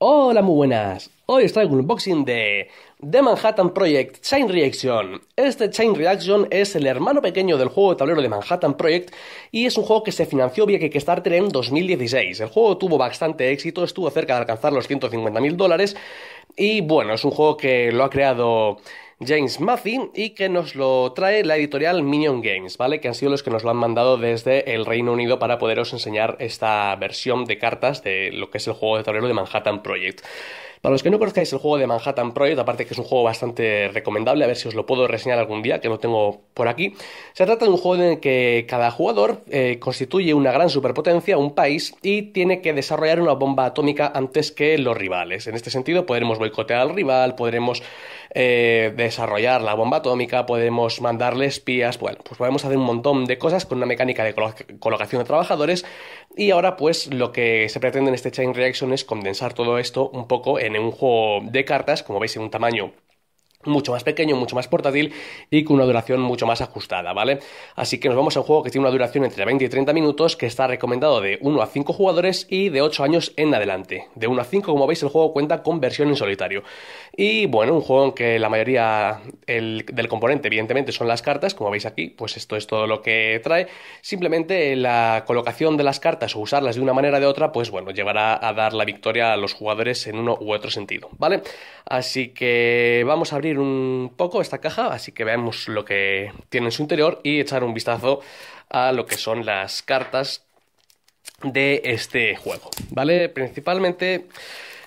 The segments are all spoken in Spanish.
Hola, muy buenas. Hoy os traigo un unboxing de The Manhattan Project Chain Reaction. Este Chain Reaction es el hermano pequeño del juego de tablero de Manhattan Project y es un juego que se financió vía Kickstarter en 2016. El juego tuvo bastante éxito, estuvo cerca de alcanzar los 150.000 dólares y bueno, es un juego que lo ha creado James Mathy y que nos lo trae la editorial Minion Games, ¿vale? Que han sido los que nos lo han mandado desde el Reino Unido para poderos enseñar esta versión de cartas de lo que es el juego de tablero de Manhattan Project. Para los que no conozcáis el juego de Manhattan Project, aparte que es un juego bastante recomendable, a ver si os lo puedo reseñar algún día, que lo tengo por aquí, se trata de un juego en el que cada jugador eh, constituye una gran superpotencia, un país, y tiene que desarrollar una bomba atómica antes que los rivales. En este sentido, podremos boicotear al rival, podremos eh, desarrollar la bomba atómica, podemos mandarle espías, bueno, pues podemos hacer un montón de cosas con una mecánica de colocación de trabajadores y ahora pues lo que se pretende en este Chain Reaction es condensar todo esto un poco en un juego de cartas, como veis en un tamaño mucho más pequeño, mucho más portátil y con una duración mucho más ajustada, ¿vale? Así que nos vamos a un juego que tiene una duración entre 20 y 30 minutos, que está recomendado de 1 a 5 jugadores y de 8 años en adelante. De 1 a 5, como veis, el juego cuenta con versión en solitario. Y bueno, un juego en que la mayoría del componente, evidentemente, son las cartas, como veis aquí, pues esto es todo lo que trae. Simplemente la colocación de las cartas o usarlas de una manera o de otra, pues bueno, llevará a dar la victoria a los jugadores en uno u otro sentido, ¿vale? Así que vamos a abrir un poco esta caja, así que veamos lo que tiene en su interior y echar un vistazo a lo que son las cartas de este juego, ¿vale? Principalmente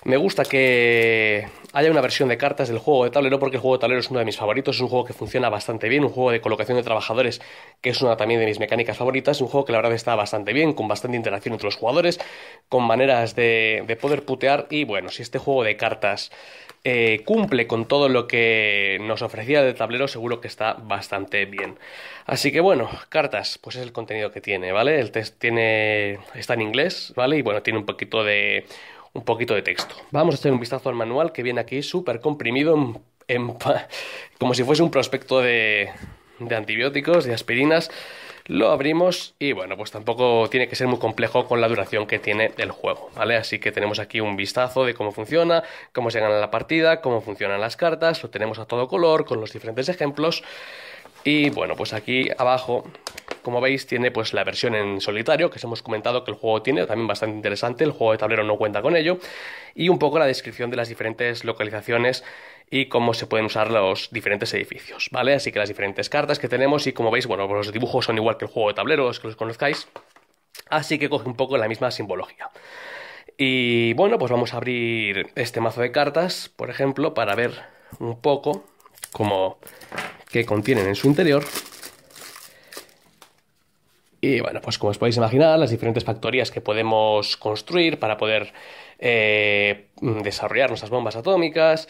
me gusta que haya una versión de cartas del juego de tablero porque el juego de tablero es uno de mis favoritos, es un juego que funciona bastante bien, un juego de colocación de trabajadores que es una también de mis mecánicas favoritas, un juego que la verdad está bastante bien, con bastante interacción entre los jugadores, con maneras de, poder putear y bueno, si este juego de cartas eh, cumple con todo lo que nos ofrecía de tablero, seguro que está bastante bien. Así que bueno, cartas, pues es el contenido que tiene, ¿vale? El test tiene, está en inglés, ¿vale? Y bueno, tiene un poquito de un poquito de texto. Vamos a hacer un vistazo al manual que viene aquí súper comprimido, como si fuese un prospecto de, de antibióticos, de aspirinas. Lo abrimos y bueno, pues tampoco tiene que ser muy complejo con la duración que tiene el juego, ¿vale? Así que tenemos aquí un vistazo de cómo funciona, cómo se gana la partida, cómo funcionan las cartas, lo tenemos a todo color con los diferentes ejemplos. Y bueno, pues aquí abajo como veis, tiene pues la versión en solitario, que os hemos comentado que el juego tiene, también bastante interesante, el juego de tablero no cuenta con ello, y un poco la descripción de las diferentes localizaciones y cómo se pueden usar los diferentes edificios, ¿vale? Así que las diferentes cartas que tenemos y como veis, bueno, pues los dibujos son igual que el juego de tablero, que los conozcáis, así que coge un poco la misma simbología. Y bueno, pues vamos a abrir este mazo de cartas, por ejemplo, para ver un poco cómo que contienen en su interior. Y bueno, pues como os podéis imaginar, las diferentes factorías que podemos construir para poder eh, mm, desarrollar nuestras bombas atómicas,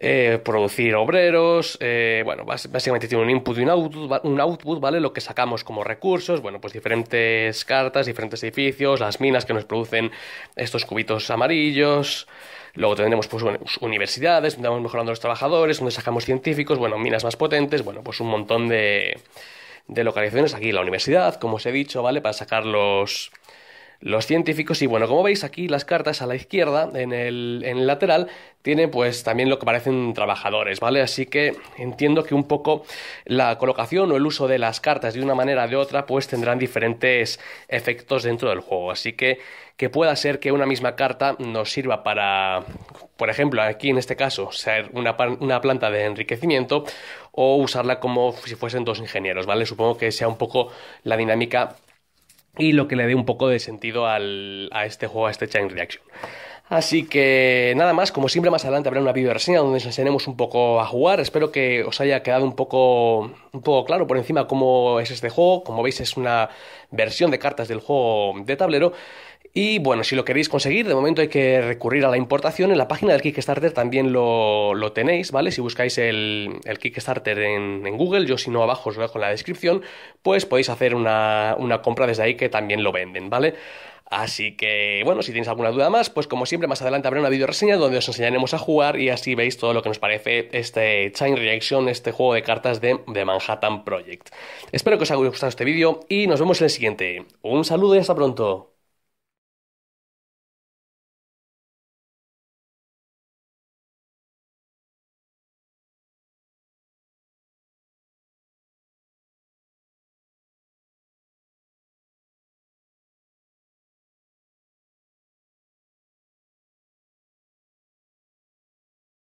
eh, producir obreros, eh, bueno, básicamente tiene un input y un output, un output, ¿vale? Lo que sacamos como recursos, bueno, pues diferentes cartas, diferentes edificios, las minas que nos producen estos cubitos amarillos. Luego tendremos pues, bueno, universidades, vamos mejorando los trabajadores, donde sacamos científicos, bueno, minas más potentes, bueno, pues un montón de, de localizaciones aquí en la universidad, como os he dicho, ¿vale? Para sacar los, los científicos. Y bueno, como veis aquí las cartas a la izquierda, en el, lateral, tienen pues también lo que parecen trabajadores, ¿vale? Así que entiendo que un poco la colocación o el uso de las cartas de una manera o de otra pues tendrán diferentes efectos dentro del juego. Así que que pueda ser que una misma carta nos sirva para, por ejemplo, aquí en este caso, ser una planta de enriquecimiento o usarla como si fuesen dos ingenieros, ¿vale? Supongo que sea un poco la dinámica y lo que le dé un poco de sentido al, a este juego, a este Chain Reaction. Así que nada más, como siempre más adelante habrá una video reseña donde os enseñaremos un poco a jugar. Espero que os haya quedado un poco, un poco claro por encima cómo es este juego. Como veis es una versión de cartas del juego de tablero y bueno, si lo queréis conseguir, de momento hay que recurrir a la importación. En la página del Kickstarter también lo, tenéis, ¿vale? Si buscáis el, Kickstarter en, Google, yo si no abajo os lo dejo en la descripción, pues podéis hacer una, compra desde ahí que también lo venden, ¿vale? Así que, bueno, si tenéis alguna duda más, pues como siempre, más adelante habrá una video reseña donde os enseñaremos a jugar y así veis todo lo que nos parece este Chain Reaction, este juego de cartas de, The Manhattan Project. Espero que os haya gustado este vídeo y nos vemos en el siguiente. Un saludo y hasta pronto.